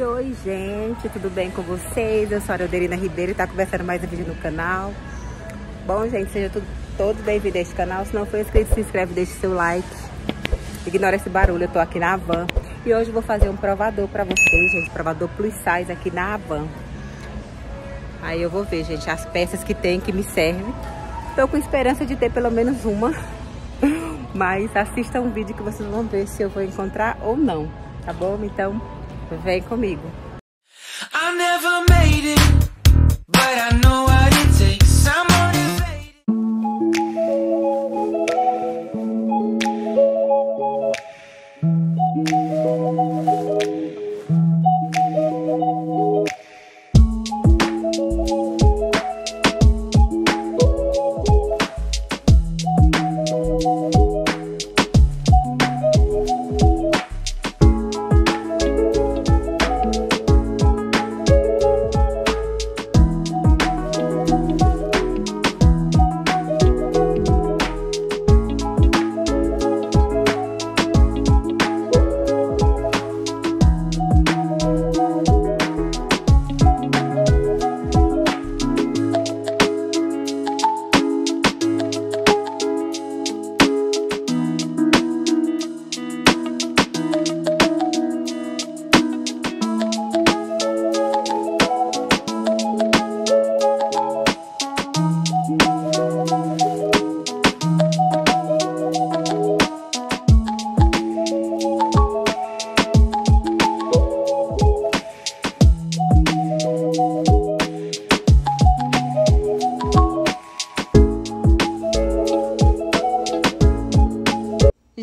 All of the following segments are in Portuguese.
Oi gente, tudo bem com vocês? Eu sou a Arioderina Ribeiro e tá conversando mais um vídeo no canal Bom gente, seja tudo, todo bem-vindo a este canal Se não for inscrito, se inscreve, deixa seu like Ignora esse barulho, eu tô aqui na van E hoje vou fazer um provador pra vocês, gente Provador plus size aqui na van Aí eu vou ver, gente, as peças que tem que me servem Tô com esperança de ter pelo menos uma Mas assista um vídeo que vocês vão ver se eu vou encontrar ou não Tá bom? Então... Vem comigo. I never made it.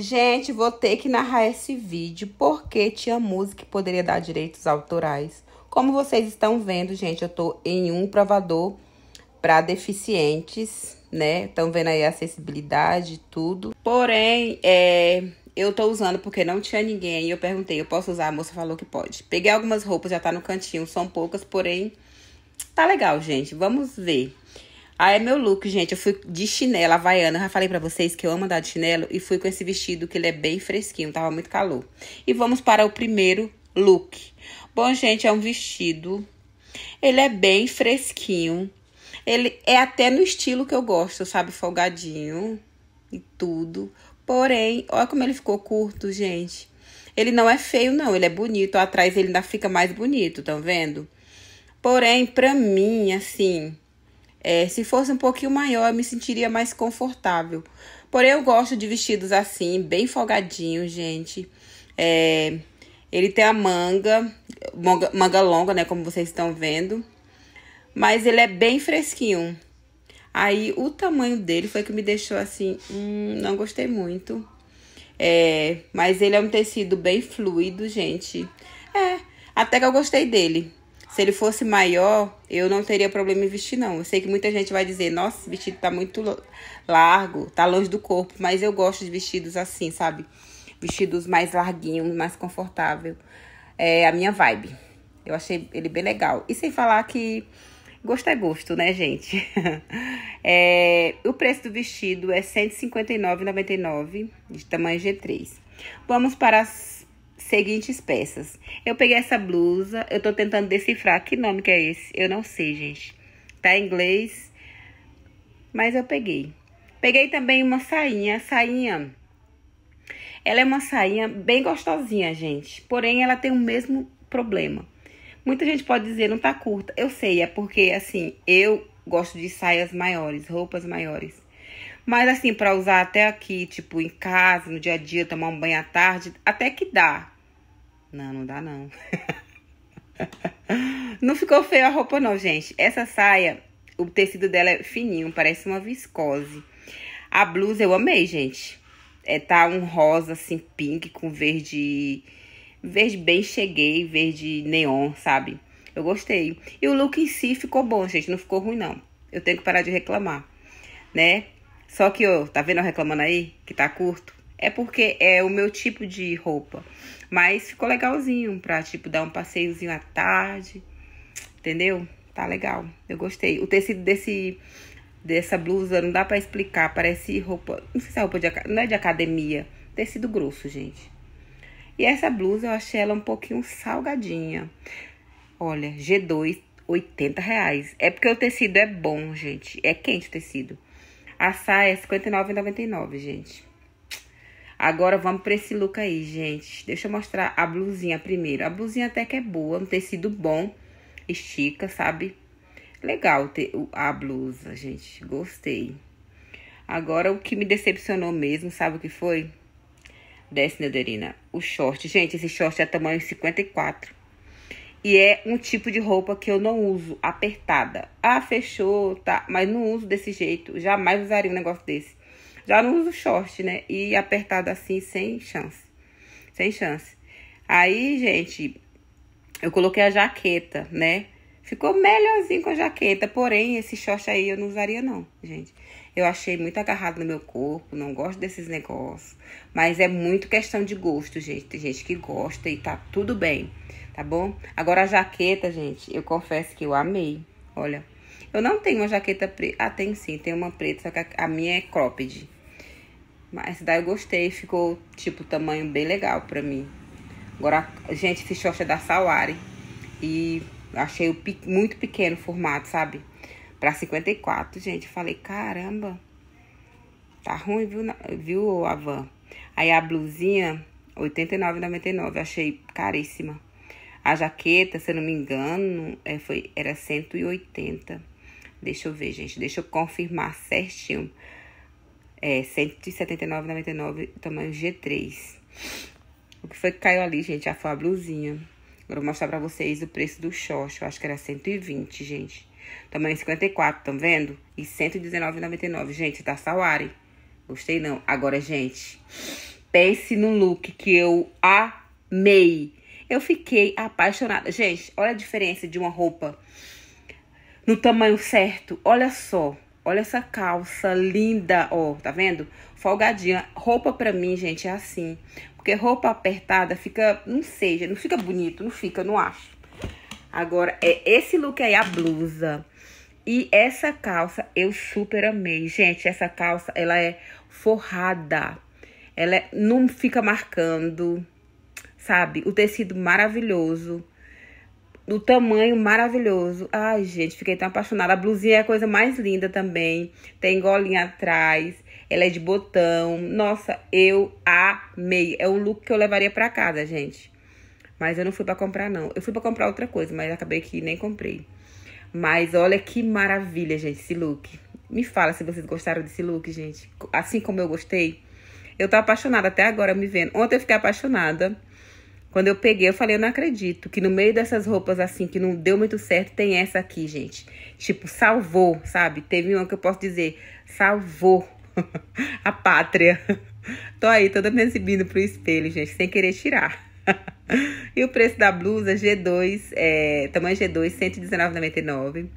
Gente, vou ter que narrar esse vídeo porque tinha música que poderia dar direitos autorais. Como vocês estão vendo, gente, eu tô em um provador para deficientes, né? Estão vendo aí a acessibilidade e tudo. Porém, é, eu tô usando porque não tinha ninguém. Eu perguntei, eu posso usar? A moça falou que pode. Peguei algumas roupas, já tá no cantinho, são poucas, porém tá legal, gente. Vamos ver. Ah, é meu look, gente. Eu fui de chinelo havaiana. Eu já falei pra vocês que eu amo andar de chinelo. E fui com esse vestido, que ele é bem fresquinho. Tava muito calor. E vamos para o primeiro look. Bom, gente, é um vestido. Ele é bem fresquinho. Ele é até no estilo que eu gosto, sabe? Folgadinho e tudo. Porém, olha como ele ficou curto, gente. Ele não é feio, não. Ele é bonito. Atrás ele ainda fica mais bonito, tá vendo? Porém, pra mim, assim, é, se fosse um pouquinho maior, eu me sentiria mais confortável. Porém, eu gosto de vestidos assim, bem folgadinho, gente. É, ele tem a manga, manga, manga longa, né? Como vocês estão vendo. Mas ele é bem fresquinho. Aí, o tamanho dele foi que me deixou assim, hum, não gostei muito. É, mas ele é um tecido bem fluido, gente. É, até que eu gostei dele. Se ele fosse maior, eu não teria problema em vestir, não. Eu sei que muita gente vai dizer, nossa, esse vestido tá muito largo, tá longe do corpo, mas eu gosto de vestidos assim, sabe? Vestidos mais larguinhos, mais confortável. É a minha vibe. Eu achei ele bem legal. E sem falar que gosto é gosto, né, gente? é, o preço do vestido é R$159,99, 159,99, de tamanho G3. Vamos para as seguintes peças. Eu peguei essa blusa, eu tô tentando decifrar que nome que é esse. Eu não sei, gente. Tá em inglês, mas eu peguei. Peguei também uma sainha, sainha. Ela é uma sainha bem gostosinha, gente. Porém, ela tem o mesmo problema. Muita gente pode dizer, não tá curta. Eu sei, é porque, assim, eu gosto de saias maiores, roupas maiores. Mas, assim, para usar até aqui, tipo, em casa, no dia a dia, tomar um banho à tarde, até que dá. Não, não dá não. não ficou feio a roupa não, gente. Essa saia, o tecido dela é fininho, parece uma viscose. A blusa eu amei, gente. É, tá um rosa, assim, pink com verde... Verde bem cheguei, verde neon, sabe? Eu gostei. E o look em si ficou bom, gente. Não ficou ruim, não. Eu tenho que parar de reclamar, né? Só que, ó, tá vendo eu reclamando aí? Que tá curto é porque é o meu tipo de roupa. Mas ficou legalzinho pra, tipo, dar um passeiozinho à tarde. Entendeu? Tá legal. Eu gostei. O tecido desse dessa blusa não dá para explicar. Parece roupa. Não sei se é roupa de. Não é de academia. Tecido grosso, gente. E essa blusa eu achei ela um pouquinho salgadinha. Olha, G2, 80 reais. É porque o tecido é bom, gente. É quente o tecido. A saia é R$ 59,99, gente. Agora vamos para esse look aí, gente. Deixa eu mostrar a blusinha primeiro. A blusinha até que é boa, um tecido bom, estica, sabe? Legal ter a blusa, gente. Gostei. Agora, o que me decepcionou mesmo, sabe o que foi? Desce, Neuderina. O short. Gente, esse short é tamanho 54. E é um tipo de roupa que eu não uso, apertada. Ah, fechou, tá. Mas não uso desse jeito. Jamais usaria um negócio desse. Já não uso short, né? E apertado assim, sem chance. Sem chance. Aí, gente, eu coloquei a jaqueta, né? Ficou melhorzinho com a jaqueta, porém esse short aí eu não usaria não, gente. Eu achei muito agarrado no meu corpo, não gosto desses negócios. Mas é muito questão de gosto, gente. Tem gente que gosta e tá tudo bem, tá bom? Agora a jaqueta, gente, eu confesso que eu amei. Olha, eu não tenho uma jaqueta preta. Ah, tem sim, tem uma preta, só que a minha é cropped. Mas essa daí eu gostei, ficou tipo tamanho bem legal pra mim. Agora, gente, fiz xoxa da Sawari e achei o pe... muito pequeno o formato, sabe? Pra 54, gente. Falei, caramba, tá ruim, viu, viu a van? Aí a blusinha, 89,99, achei caríssima. A jaqueta, se eu não me engano, é, foi, era 180. Deixa eu ver, gente. Deixa eu confirmar certinho. É, 179,99, tamanho G3. O que foi que caiu ali, gente? Ah, foi a blusinha. Agora eu vou mostrar pra vocês o preço do short. Eu acho que era 120, gente. Tamanho 54, tão vendo? E 119,99. Gente, tá Sawari. Gostei não. Agora, gente, pense no look que eu amei. Eu fiquei apaixonada. Gente, olha a diferença de uma roupa no tamanho certo. Olha só, olha essa calça linda, ó, tá vendo? Folgadinha. Roupa pra mim, gente, é assim. Porque roupa apertada fica, não seja, não fica bonito, não fica, não acho. Agora, é esse look aí, a blusa. E essa calça eu super amei. Gente, essa calça, ela é forrada. Ela é, não fica marcando, sabe? O tecido maravilhoso do tamanho maravilhoso. Ai, gente, fiquei tão apaixonada. A blusinha é a coisa mais linda também. Tem golinha atrás. Ela é de botão. Nossa, eu amei. É o look que eu levaria para casa, gente. Mas eu não fui para comprar, não. Eu fui para comprar outra coisa, mas acabei que nem comprei. Mas olha que maravilha, gente, esse look. Me fala se vocês gostaram desse look, gente. Assim como eu gostei. Eu tô apaixonada até agora, me vendo. Ontem eu fiquei apaixonada. Quando eu peguei, eu falei, eu não acredito que no meio dessas roupas assim, que não deu muito certo, tem essa aqui, gente. Tipo, salvou, sabe? Teve uma que eu posso dizer, salvou a pátria. Tô aí toda me exibindo pro espelho, gente, sem querer tirar. e o preço da blusa G2, é, tamanho G2, 119,99.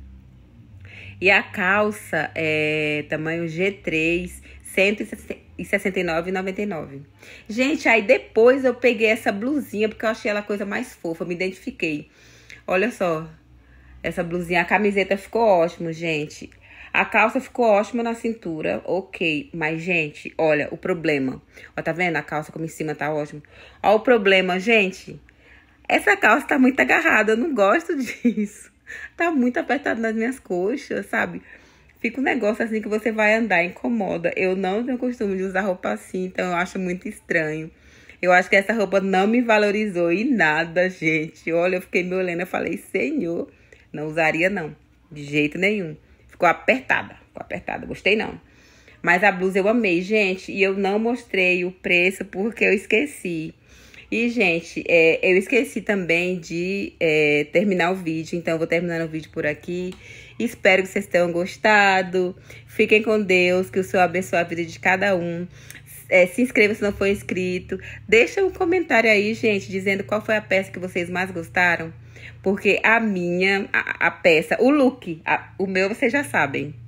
E a calça é tamanho G3, 160, e 69,99. Gente, aí depois eu peguei essa blusinha porque eu achei ela a coisa mais fofa, me identifiquei. Olha só, essa blusinha, a camiseta ficou ótima, gente. A calça ficou ótima na cintura, ok. Mas, gente, olha, o problema. Ó, tá vendo? A calça como em cima tá ótimo Ó o problema, gente. Essa calça tá muito agarrada, eu não gosto disso. Tá muito apertada nas minhas coxas, sabe? fica um negócio assim que você vai andar, incomoda. Eu não tenho costume de usar roupa assim, então eu acho muito estranho. Eu acho que essa roupa não me valorizou em nada, gente. Olha, eu fiquei me olhando, eu falei, senhor, não usaria não, de jeito nenhum. Ficou apertada, ficou apertada, gostei não. Mas a blusa eu amei, gente, e eu não mostrei o preço porque eu esqueci. E, gente, é, eu esqueci também de é, terminar o vídeo, então eu vou terminando o vídeo por aqui. Espero que vocês tenham gostado. Fiquem com Deus, que o Senhor abençoe a vida de cada um. É, se inscreva se não for inscrito. Deixa um comentário aí, gente, dizendo qual foi a peça que vocês mais gostaram. Porque a minha, a, a peça, o look, a, o meu vocês já sabem.